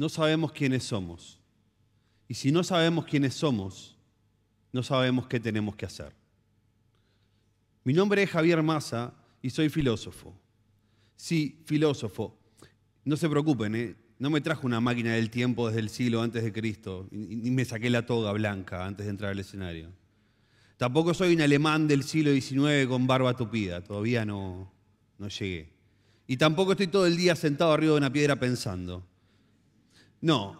no sabemos quiénes somos. Y si no sabemos quiénes somos, no sabemos qué tenemos que hacer. Mi nombre es Javier Massa y soy filósofo. Sí, filósofo. No se preocupen, ¿eh? no me trajo una máquina del tiempo desde el siglo antes de Cristo, ni me saqué la toga blanca antes de entrar al escenario. Tampoco soy un alemán del siglo XIX con barba tupida, todavía no, no llegué. Y tampoco estoy todo el día sentado arriba de una piedra pensando. No,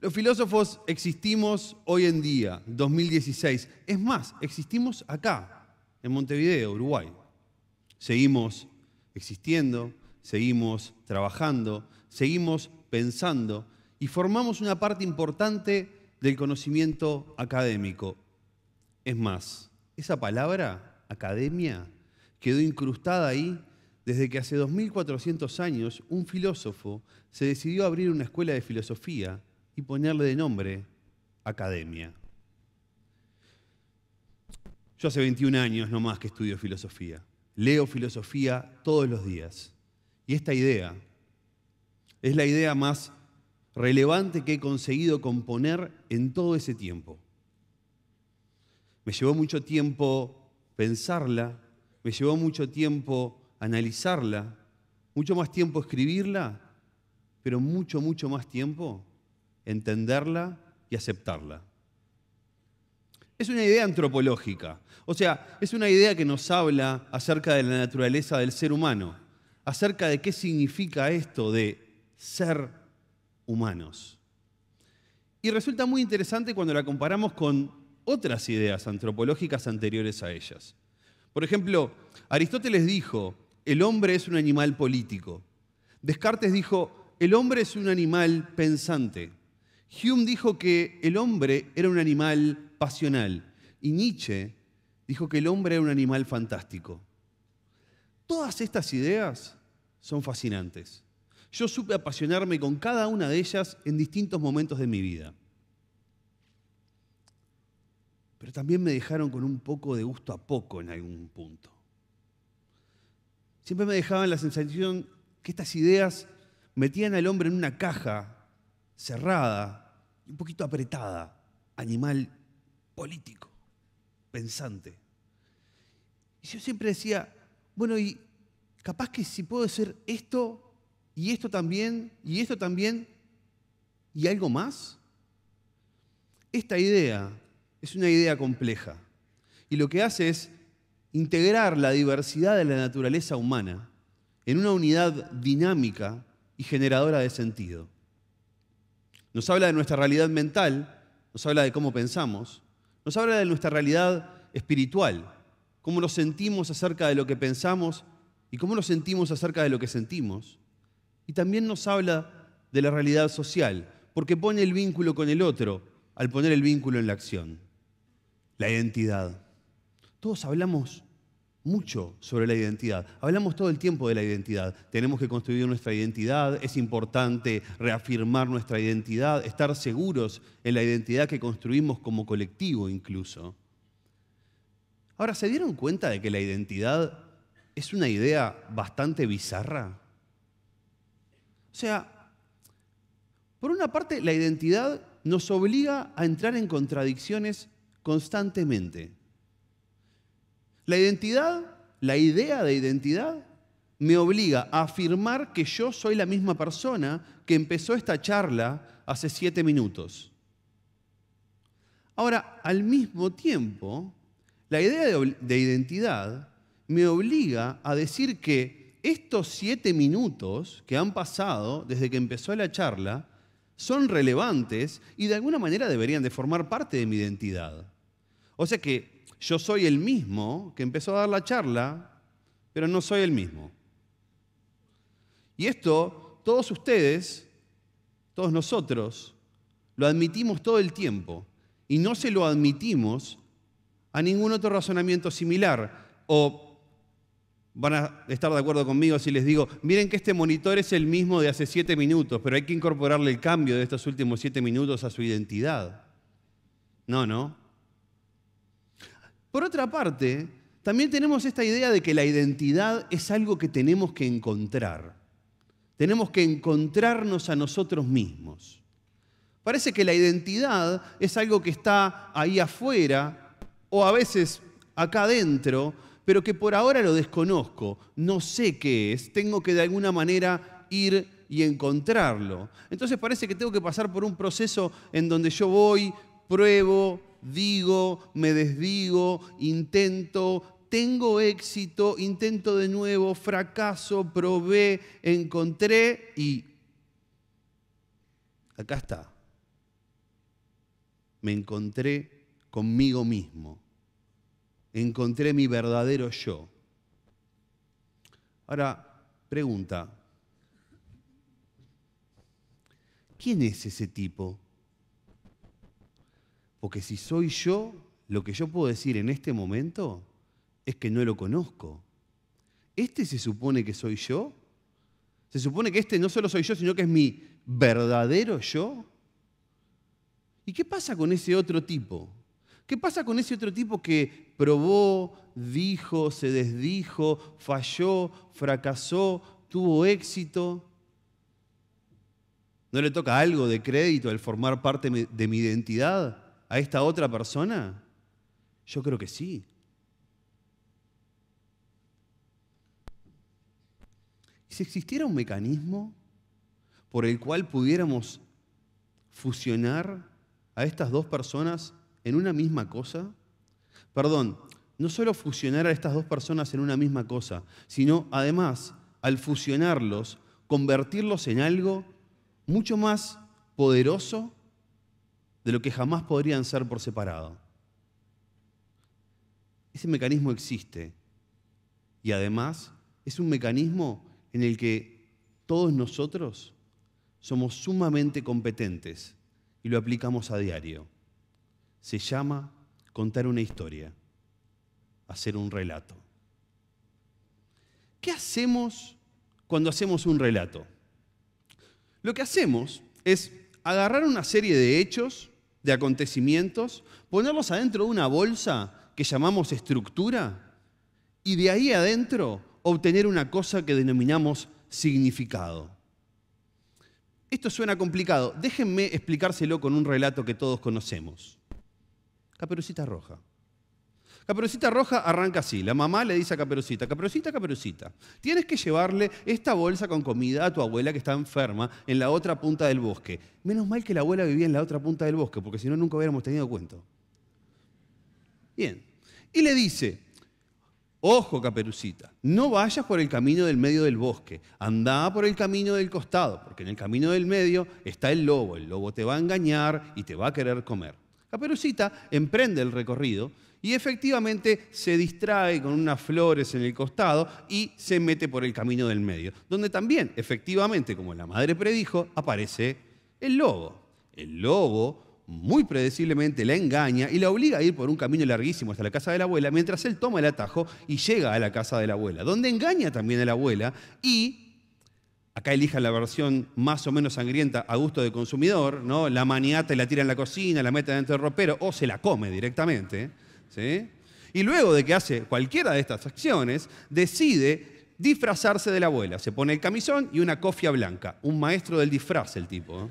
los filósofos existimos hoy en día, 2016. Es más, existimos acá, en Montevideo, Uruguay. Seguimos existiendo, seguimos trabajando, seguimos pensando y formamos una parte importante del conocimiento académico. Es más, esa palabra, academia, quedó incrustada ahí desde que hace 2400 años un filósofo se decidió a abrir una escuela de filosofía y ponerle de nombre Academia. Yo hace 21 años más que estudio filosofía. Leo filosofía todos los días. Y esta idea es la idea más relevante que he conseguido componer en todo ese tiempo. Me llevó mucho tiempo pensarla, me llevó mucho tiempo analizarla, mucho más tiempo escribirla, pero mucho, mucho más tiempo entenderla y aceptarla. Es una idea antropológica, o sea, es una idea que nos habla acerca de la naturaleza del ser humano, acerca de qué significa esto de ser humanos. Y resulta muy interesante cuando la comparamos con otras ideas antropológicas anteriores a ellas. Por ejemplo, Aristóteles dijo el hombre es un animal político. Descartes dijo, el hombre es un animal pensante. Hume dijo que el hombre era un animal pasional. Y Nietzsche dijo que el hombre era un animal fantástico. Todas estas ideas son fascinantes. Yo supe apasionarme con cada una de ellas en distintos momentos de mi vida. Pero también me dejaron con un poco de gusto a poco en algún punto siempre me dejaban la sensación que estas ideas metían al hombre en una caja cerrada, un poquito apretada, animal político, pensante. Y yo siempre decía, bueno, y capaz que si puedo ser esto, y esto también, y esto también, y algo más. Esta idea es una idea compleja. Y lo que hace es integrar la diversidad de la naturaleza humana en una unidad dinámica y generadora de sentido. Nos habla de nuestra realidad mental, nos habla de cómo pensamos, nos habla de nuestra realidad espiritual, cómo nos sentimos acerca de lo que pensamos y cómo nos sentimos acerca de lo que sentimos. Y también nos habla de la realidad social, porque pone el vínculo con el otro al poner el vínculo en la acción, la identidad. Todos hablamos mucho sobre la identidad. Hablamos todo el tiempo de la identidad. Tenemos que construir nuestra identidad, es importante reafirmar nuestra identidad, estar seguros en la identidad que construimos como colectivo incluso. Ahora, ¿se dieron cuenta de que la identidad es una idea bastante bizarra? O sea, por una parte, la identidad nos obliga a entrar en contradicciones constantemente. La identidad, la idea de identidad, me obliga a afirmar que yo soy la misma persona que empezó esta charla hace siete minutos. Ahora, al mismo tiempo, la idea de, identidad me obliga a decir que estos siete minutos que han pasado desde que empezó la charla son relevantes y de alguna manera deberían de formar parte de mi identidad. O sea que yo soy el mismo que empezó a dar la charla, pero no soy el mismo. Y esto, todos ustedes, todos nosotros, lo admitimos todo el tiempo y no se lo admitimos a ningún otro razonamiento similar. O van a estar de acuerdo conmigo si les digo, miren que este monitor es el mismo de hace siete minutos, pero hay que incorporarle el cambio de estos últimos siete minutos a su identidad. No, no, por otra parte, también tenemos esta idea de que la identidad es algo que tenemos que encontrar. Tenemos que encontrarnos a nosotros mismos. Parece que la identidad es algo que está ahí afuera o a veces acá adentro, pero que por ahora lo desconozco, no sé qué es, tengo que de alguna manera ir y encontrarlo. Entonces parece que tengo que pasar por un proceso en donde yo voy, pruebo, digo, me desdigo, intento, tengo éxito, intento de nuevo, fracaso, probé, encontré y acá está. Me encontré conmigo mismo. Encontré mi verdadero yo. Ahora, pregunta. ¿Quién es ese tipo? Porque si soy yo, lo que yo puedo decir en este momento es que no lo conozco. ¿Este se supone que soy yo? ¿Se supone que este no solo soy yo, sino que es mi verdadero yo? ¿Y qué pasa con ese otro tipo? ¿Qué pasa con ese otro tipo que probó, dijo, se desdijo, falló, fracasó, tuvo éxito? ¿No le toca algo de crédito al formar parte de mi identidad? a esta otra persona? Yo creo que sí. Si existiera un mecanismo por el cual pudiéramos fusionar a estas dos personas en una misma cosa, perdón, no solo fusionar a estas dos personas en una misma cosa, sino además, al fusionarlos, convertirlos en algo mucho más poderoso de lo que jamás podrían ser por separado. Ese mecanismo existe y además es un mecanismo en el que todos nosotros somos sumamente competentes y lo aplicamos a diario. Se llama contar una historia, hacer un relato. ¿Qué hacemos cuando hacemos un relato? Lo que hacemos es agarrar una serie de hechos de acontecimientos, ponerlos adentro de una bolsa que llamamos estructura y de ahí adentro obtener una cosa que denominamos significado. Esto suena complicado. Déjenme explicárselo con un relato que todos conocemos. Caperucita Roja. Caperucita Roja arranca así. La mamá le dice a Caperucita, Caperucita, Caperucita, tienes que llevarle esta bolsa con comida a tu abuela que está enferma en la otra punta del bosque. Menos mal que la abuela vivía en la otra punta del bosque, porque si no nunca hubiéramos tenido cuento. Bien. Y le dice, Ojo, caperucita, no vayas por el camino del medio del bosque, andá por el camino del costado, porque en el camino del medio está el lobo, el lobo te va a engañar y te va a querer comer. Caperucita emprende el recorrido y efectivamente se distrae con unas flores en el costado y se mete por el camino del medio, donde también, efectivamente, como la madre predijo, aparece el lobo. El lobo muy predeciblemente la engaña y la obliga a ir por un camino larguísimo hasta la casa de la abuela, mientras él toma el atajo y llega a la casa de la abuela, donde engaña también a la abuela y, acá elija la versión más o menos sangrienta a gusto del consumidor, ¿no? la maniata y la tira en la cocina, la mete dentro del ropero o se la come directamente. Y luego de que hace cualquiera de estas acciones, decide disfrazarse de la abuela. Se pone el camisón y una cofia blanca. Un maestro del disfraz el tipo. ¿eh?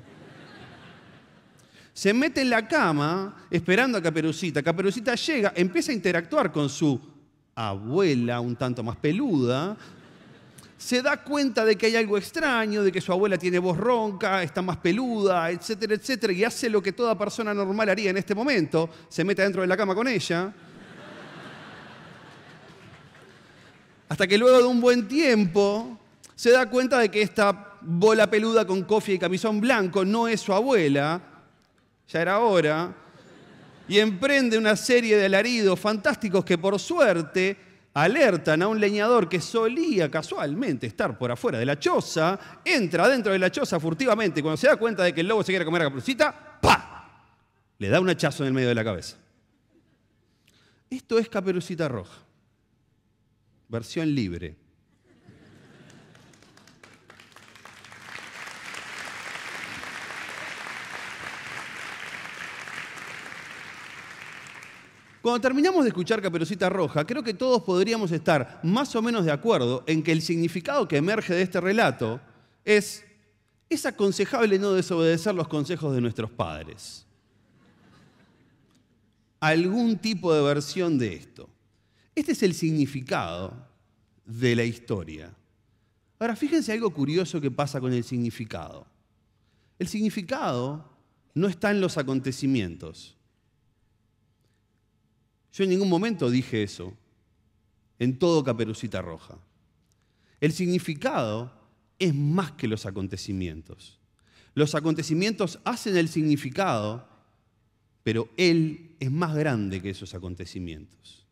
Se mete en la cama esperando a Caperucita. Caperucita llega, empieza a interactuar con su abuela un tanto más peluda, se da cuenta de que hay algo extraño, de que su abuela tiene voz ronca, está más peluda, etcétera, etcétera, y hace lo que toda persona normal haría en este momento, se mete dentro de la cama con ella. Hasta que luego de un buen tiempo se da cuenta de que esta bola peluda con cofia y camisón blanco no es su abuela, ya era hora, y emprende una serie de alaridos fantásticos que por suerte alertan a un leñador que solía casualmente estar por afuera de la choza, entra dentro de la choza furtivamente y cuando se da cuenta de que el lobo se quiere comer a Caperucita, ¡pa! Le da un hachazo en el medio de la cabeza. Esto es Caperucita Roja, versión libre. Cuando terminamos de escuchar Caperucita Roja, creo que todos podríamos estar más o menos de acuerdo en que el significado que emerge de este relato es, es aconsejable no desobedecer los consejos de nuestros padres. Algún tipo de versión de esto. Este es el significado de la historia. Ahora, fíjense algo curioso que pasa con el significado. El significado no está en los acontecimientos. Yo en ningún momento dije eso, en todo Caperucita Roja. El significado es más que los acontecimientos. Los acontecimientos hacen el significado, pero Él es más grande que esos acontecimientos.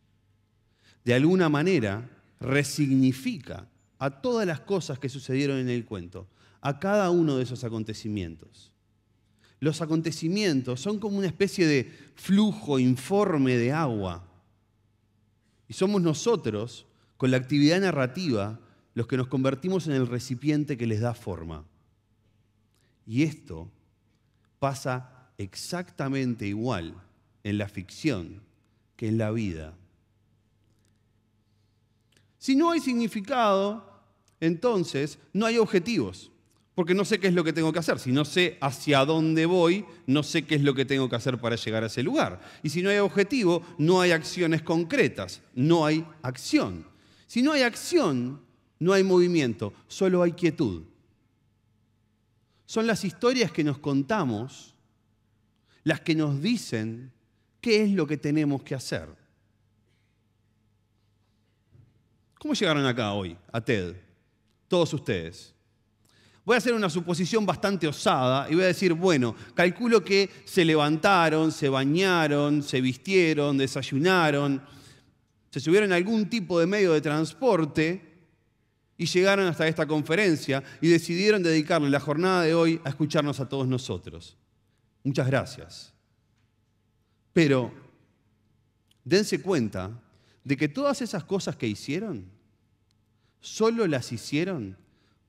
De alguna manera, resignifica a todas las cosas que sucedieron en el cuento, a cada uno de esos acontecimientos los acontecimientos son como una especie de flujo informe de agua. Y somos nosotros, con la actividad narrativa, los que nos convertimos en el recipiente que les da forma. Y esto pasa exactamente igual en la ficción que en la vida. Si no hay significado, entonces no hay objetivos porque no sé qué es lo que tengo que hacer. Si no sé hacia dónde voy, no sé qué es lo que tengo que hacer para llegar a ese lugar. Y si no hay objetivo, no hay acciones concretas, no hay acción. Si no hay acción, no hay movimiento, solo hay quietud. Son las historias que nos contamos las que nos dicen qué es lo que tenemos que hacer. ¿Cómo llegaron acá hoy, a TED? Todos ustedes. Voy a hacer una suposición bastante osada y voy a decir, bueno, calculo que se levantaron, se bañaron, se vistieron, desayunaron, se subieron a algún tipo de medio de transporte y llegaron hasta esta conferencia y decidieron dedicarle la jornada de hoy a escucharnos a todos nosotros. Muchas gracias. Pero dense cuenta de que todas esas cosas que hicieron, solo las hicieron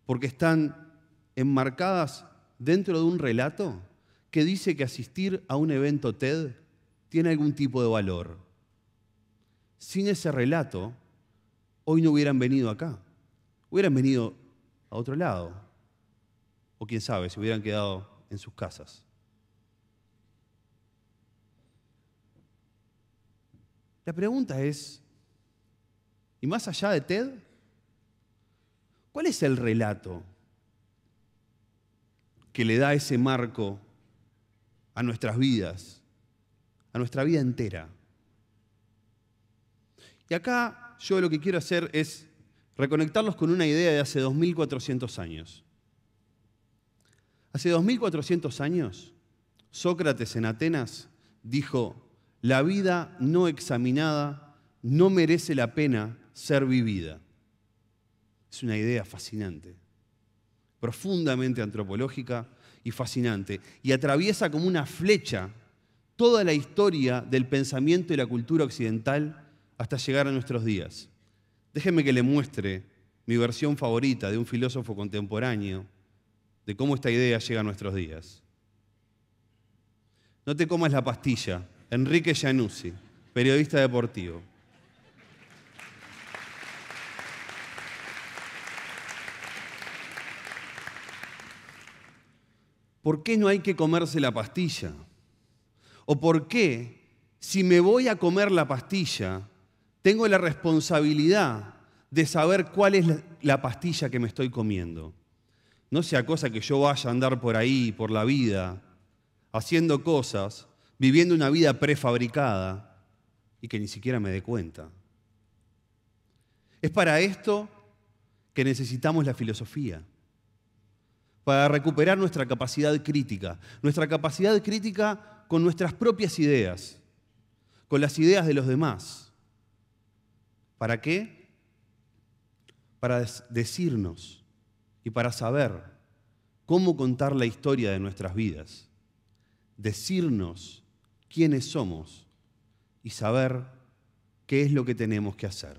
porque están enmarcadas dentro de un relato que dice que asistir a un evento TED tiene algún tipo de valor. Sin ese relato, hoy no hubieran venido acá, hubieran venido a otro lado, o quién sabe, se hubieran quedado en sus casas. La pregunta es, y más allá de TED, ¿cuál es el relato que le da ese marco a nuestras vidas, a nuestra vida entera. Y acá yo lo que quiero hacer es reconectarlos con una idea de hace 2400 años. Hace 2400 años, Sócrates en Atenas dijo, la vida no examinada no merece la pena ser vivida. Es una idea fascinante profundamente antropológica y fascinante, y atraviesa como una flecha toda la historia del pensamiento y la cultura occidental hasta llegar a nuestros días. Déjenme que le muestre mi versión favorita de un filósofo contemporáneo de cómo esta idea llega a nuestros días. No te comas la pastilla, Enrique Januzzi periodista deportivo. ¿por qué no hay que comerse la pastilla? ¿O por qué, si me voy a comer la pastilla, tengo la responsabilidad de saber cuál es la pastilla que me estoy comiendo? No sea cosa que yo vaya a andar por ahí, por la vida, haciendo cosas, viviendo una vida prefabricada y que ni siquiera me dé cuenta. Es para esto que necesitamos la filosofía para recuperar nuestra capacidad crítica, nuestra capacidad crítica con nuestras propias ideas, con las ideas de los demás. ¿Para qué? Para decirnos y para saber cómo contar la historia de nuestras vidas, decirnos quiénes somos y saber qué es lo que tenemos que hacer.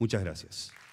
Muchas gracias.